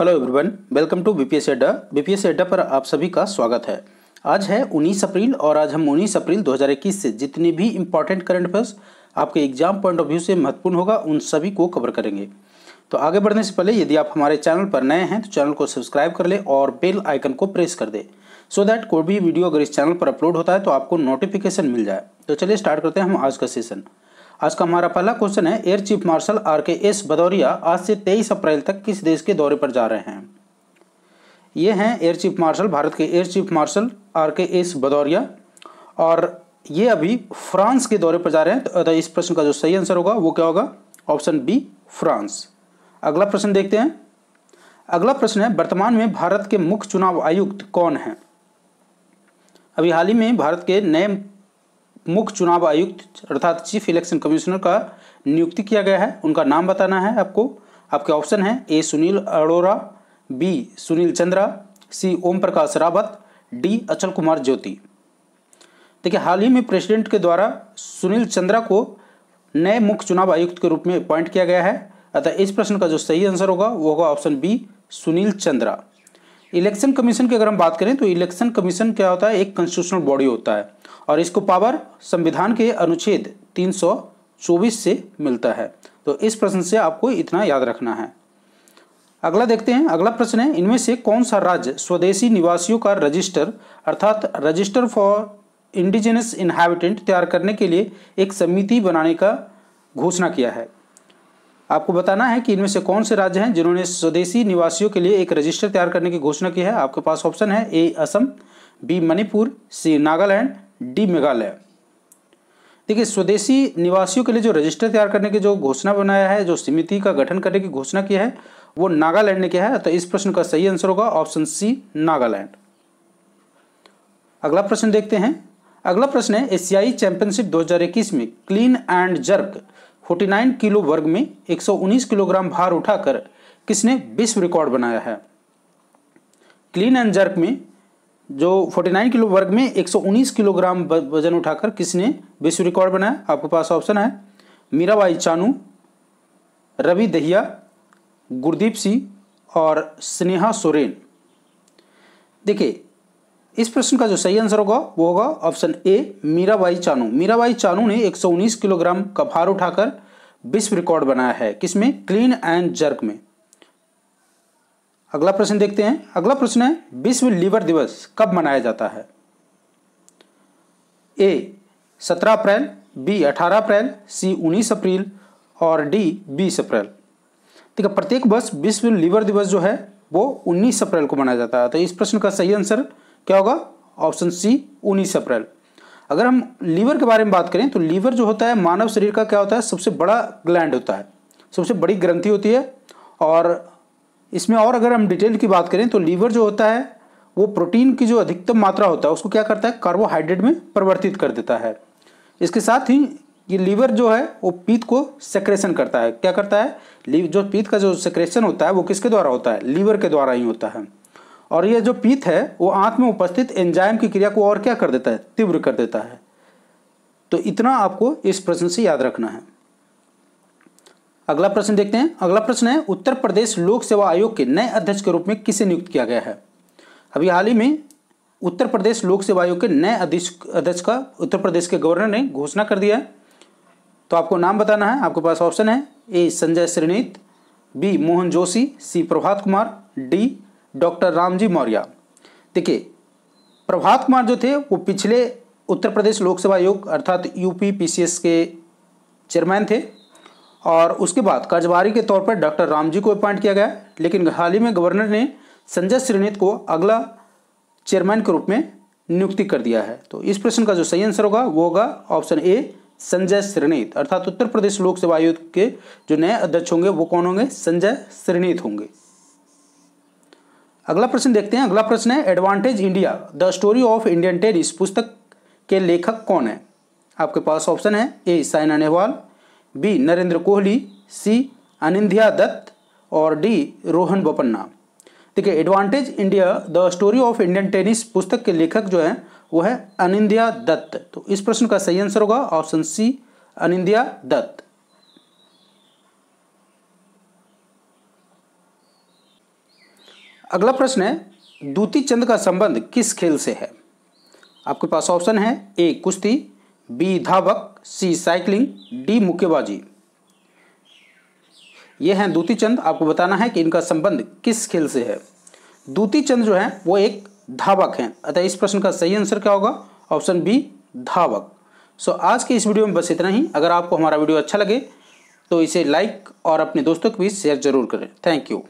hello everyone welcome to BPS Adda BPS Adda पर आप सभी का स्वागत है आज है 19 अप्रैल और आज हम 19 अप्रैल 2021 से जितने भी इंपॉर्टेंट करंट अफेयर्स आपके एग्जाम पॉइंट ऑफ व्यू से महत्वपूर्ण होगा उन सभी को कवर करेंगे तो आगे बढ़ने से पहले यदि आप हमारे चैनल पर नए हैं तो चैनल को सब्सक्राइब कर लें और बेल आइकन को प्रेस कर दें सो दैट कोई भी वीडियो अगर इस चैनल पर अपलोड होता है तो आपको नोटिफिकेशन मिल जाए तो चलिए स्टार्ट करते हैं हम आज का सेशन आज का हमारा पहला क्वेश्चन है air chief marshal R K S Bhadauria आज से तेईस अप्रैल तक किस देश के दौरे पर जा रहे हैं ये हैं एयर चीफ मार्शल भारत के air chief marshal R K S Bhadauria और ये अभी फ्रांस के दौरे पर जा रहे हैं तो इस प्रश्न का जो सही आंसर होगा वो क्या होगा ऑप्शन बी फ्रांस अगला प्रश्न देखते हैं अगला प्रश्न है वर्तमान में भारत के मुख्य चुनाव आयुक्त कौन है अभी हाल ही में भारत के नए मुख्य चुनाव आयुक्त अर्थात चीफ इलेक्शन कमिश्नर का नियुक्ति किया गया है उनका नाम बताना है आपको आपके ऑप्शन है A Sunil Arora B Sunil Chandra C Om Prakash Rawat D Achal Kumar ज्योति देखिए हाल ही में प्रेसिडेंट के द्वारा सुनील चंद्रा को नए मुख्य चुनाव आयुक्त के रूप में अपॉइंट किया गया है अतः इस प्रश्न का जो सही आंसर होगा वो होगा option B Sunil Chandra election commission की अगर हम बात करें तो इलेक्शन कमीशन क्या होता है एक कॉन्स्टिट्यूशनल बॉडी होता है और इसको पावर संविधान के अनुच्छेद तीन से मिलता है तो इस प्रश्न से आपको इतना याद रखना है अगला देखते हैं अगला प्रश्न है इनमें से कौन सा राज्य स्वदेशी निवासियों का रजिस्टर अर्थात रजिस्टर फॉर इंडिजिनस इनहेबिटेंट तैयार करने के लिए एक समिति बनाने का घोषणा किया है आपको बताना है कि इनमें से कौन से राज्य हैं जिन्होंने स्वदेशी निवासियों के लिए एक रजिस्टर तैयार करने की घोषणा की है आपके पास ऑप्शन है A Assam B Manipur C Nagaland D Meghalaya देखिए स्वदेशी निवासियों के लिए जो रजिस्टर तैयार करने की जो घोषणा बनाया है जो समिति का गठन करने की घोषणा की है वो नागालैंड ने किया है तो इस प्रश्न का सही आंसर होगा ऑप्शन सी नागालैंड अगला प्रश्न देखते हैं अगला प्रश्न है एशियाई चैंपियनशिप 2021 में क्लीन एंड जर्क 49 किलो वर्ग में 119 किलोग्राम भार उठाकर किसने विश्व रिकॉर्ड बनाया है क्लीन एंड जर्क में जो 49 किलो वर्ग में 119 किलोग्राम वजन उठाकर किसने विश्व रिकॉर्ड बनाया आपके पास ऑप्शन है मीराबाई चानू रवि दहिया गुरदीप सिंह और स्नेहा सोरेन देखिए इस प्रश्न का जो सही आंसर होगा वो होगा ऑप्शन ए मीराबाई चानू मीराबाई चानू ने 119 किलोग्राम का भार उठाकर विश्व रिकॉर्ड बनाया है किसमें क्लीन एंड जर्क में अगला प्रश्न देखते हैं अगला प्रश्न है विश्व लीवर दिवस कब मनाया जाता है ए 17 अप्रैल बी 18 अप्रैल सी 19 अप्रैल और डी 20 अप्रैल देखिए प्रत्येक वर्ष विश्व लीवर दिवस जो है वो 19 अप्रैल को मनाया जाता है तो इस प्रश्न का सही आंसर क्या होगा ऑप्शन सी उन्नीस अप्रैल अगर हम लीवर के बारे में बात करें तो लीवर जो होता है मानव शरीर का क्या होता है सबसे बड़ा ग्लैंड होता है सबसे बड़ी ग्रंथि होती है और इसमें और अगर हम डिटेल की बात करें तो लीवर जो होता है वो प्रोटीन की जो अधिकतम मात्रा होता है उसको क्या करता है कार्बोहाइड्रेट में परिवर्तित कर देता है इसके साथ ही ये लीवर जो है वो पीत को सेक्रेशन करता है क्या करता है जो पीत का जो सेक्रेशन होता है वो किसके द्वारा होता है लीवर के द्वारा ही होता है और ये जो पीत है वो आंत में उपस्थित एंजाइम की क्रिया को और क्या कर देता है तीव्र कर देता है तो इतना आपको इस प्रश्न से याद रखना है अगला प्रश्न देखते हैं अगला प्रश्न है उत्तर प्रदेश लोक सेवा आयोग के नए अध्यक्ष के रूप में किसे नियुक्त किया गया है अभी हाल ही में उत्तर प्रदेश लोक सेवा आयोग के नए अध्यक्ष का उत्तर प्रदेश के गवर्नर ने घोषणा कर दिया है तो आपको नाम बताना है आपके पास ऑप्शन है A Sanjay Shrinet B Mohan Joshi C Prabhat Kumar D doctor Ramji Maurya देखिए प्रभात कुमार जो थे वो पिछले उत्तर प्रदेश लोकसभा आयोग अर्थात यूपी पीसीएस के चेयरमैन थे और उसके बाद कार्यवाही के तौर पर डॉक्टर रामजी को अपॉइंट किया गया लेकिन हाल ही में गवर्नर ने संजय श्रीनीत को अगला चेयरमैन के रूप में नियुक्ति कर दिया है तो इस प्रश्न का जो सही आंसर होगा वो होगा ऑप्शन ए संजय श्रीनित अर्थात उत्तर प्रदेश लोक सेवा आयोग के जो नए अध्यक्ष होंगे वो कौन होंगे संजय श्रीनित होंगे अगला प्रश्न देखते हैं अगला प्रश्न है advantage India the story of Indian tennis पुस्तक के लेखक कौन है आपके पास ऑप्शन है A Saina Nehwal B Narendra Kohli C Anindya Dutt और डी रोहन बोपन्ना देखिए advantage India the story of Indian tennis पुस्तक के लेखक जो है वो है अनिंध्या दत्त तो इस प्रश्न का सही आंसर होगा ऑप्शन सी अनिंध्या दत्त अगला प्रश्न है दूती चंद का संबंध किस खेल से है आपके पास ऑप्शन है ए कुश्ती बी धावक सी साइकिलिंग डी मुक्केबाजी ये हैं दूती चंद आपको बताना है कि इनका संबंध किस खेल से है दूती चंद जो है वो एक धावक हैं अतः इस प्रश्न का सही आंसर क्या होगा ऑप्शन बी धावक सो आज के इस वीडियो में बस इतना ही अगर आपको हमारा वीडियो अच्छा लगे तो इसे लाइक और अपने दोस्तों के बीच शेयर जरूर करें थैंक यू